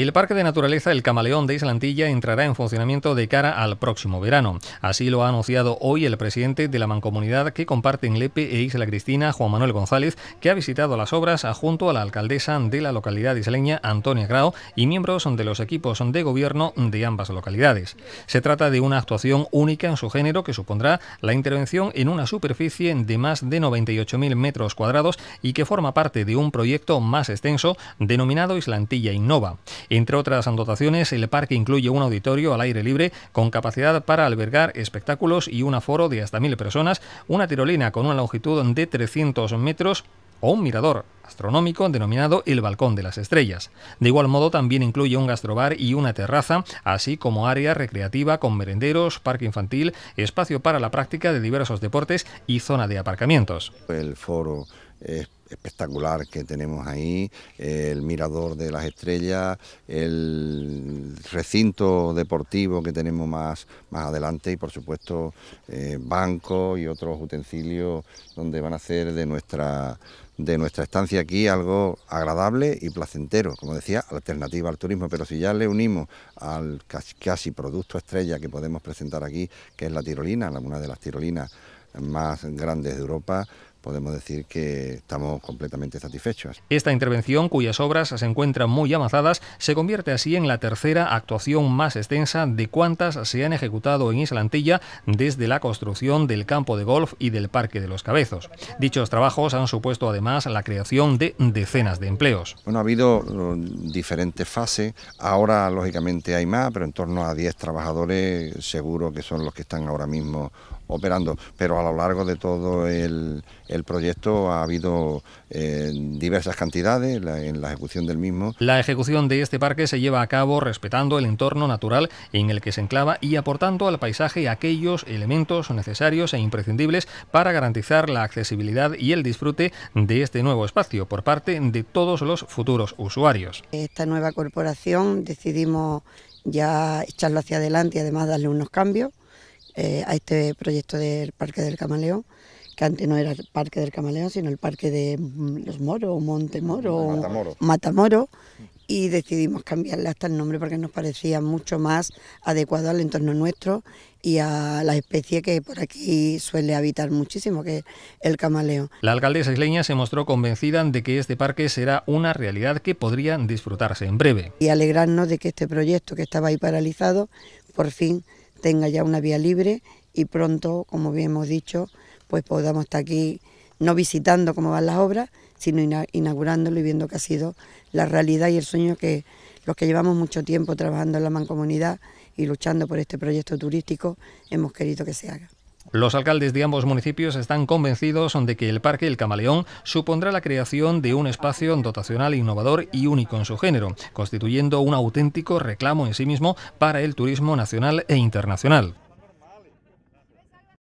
El Parque de Naturaleza El Camaleón de Islantilla entrará en funcionamiento de cara al próximo verano. Así lo ha anunciado hoy el presidente de la mancomunidad que comparten Lepe e Isla Cristina, Juan Manuel González, que ha visitado las obras junto a la alcaldesa de la localidad isleña, Antonia Grau, y miembros de los equipos de gobierno de ambas localidades. Se trata de una actuación única en su género que supondrá la intervención en una superficie de más de 98.000 metros cuadrados y que forma parte de un proyecto más extenso denominado Islantilla Innova. Entre otras anotaciones, el parque incluye un auditorio al aire libre con capacidad para albergar espectáculos y un aforo de hasta mil personas, una tirolina con una longitud de 300 metros o un mirador astronómico denominado el Balcón de las Estrellas. De igual modo también incluye un gastrobar y una terraza, así como área recreativa con merenderos, parque infantil, espacio para la práctica de diversos deportes y zona de aparcamientos. El foro espectacular que tenemos ahí, el mirador de las estrellas, el recinto deportivo que tenemos más, más adelante y por supuesto eh, bancos y otros utensilios donde van a hacer de nuestra de nuestra estancia aquí algo agradable y placentero, como decía, alternativa al turismo, pero si ya le unimos al casi producto estrella que podemos presentar aquí, que es la tirolina, una de las tirolinas más grandes de Europa, podemos decir que estamos completamente satisfechos. Esta intervención, cuyas obras se encuentran muy avanzadas, se convierte así en la tercera actuación más extensa de cuantas se han ejecutado en Islantilla desde la construcción del campo de golf y del Parque de los Cabezos. Dichos trabajos han supuesto además la creación de decenas de empleos. Bueno, ha habido mm, diferentes fases. Ahora, lógicamente, hay más, pero en torno a 10 trabajadores seguro que son los que están ahora mismo operando, pero a lo largo de todo el, el proyecto ha habido eh, diversas cantidades en la ejecución del mismo. La ejecución de este parque se lleva a cabo respetando el entorno natural en el que se enclava y aportando al paisaje aquellos elementos necesarios e imprescindibles para garantizar la accesibilidad y el disfrute de este nuevo espacio por parte de todos los futuros usuarios. Esta nueva corporación decidimos ya echarlo hacia adelante y además darle unos cambios eh, a este proyecto del Parque del Camaleón que antes no era el Parque del Camaleón, sino el Parque de mm, los Moros, Monte mm, Moro, Matamoro. Matamoro, mm. y decidimos cambiarle hasta el nombre porque nos parecía mucho más adecuado al entorno nuestro y a la especie que por aquí suele habitar muchísimo, que es el camaleón. La alcaldesa isleña se mostró convencida de que este parque será una realidad que podrían disfrutarse en breve. Y alegrarnos de que este proyecto que estaba ahí paralizado por fin tenga ya una vía libre y pronto, como bien hemos dicho, pues podamos estar aquí no visitando cómo van las obras, sino inaugurándolo y viendo que ha sido la realidad y el sueño que los que llevamos mucho tiempo trabajando en la mancomunidad y luchando por este proyecto turístico hemos querido que se haga. Los alcaldes de ambos municipios están convencidos de que el Parque El Camaleón supondrá la creación de un espacio dotacional innovador y único en su género, constituyendo un auténtico reclamo en sí mismo para el turismo nacional e internacional.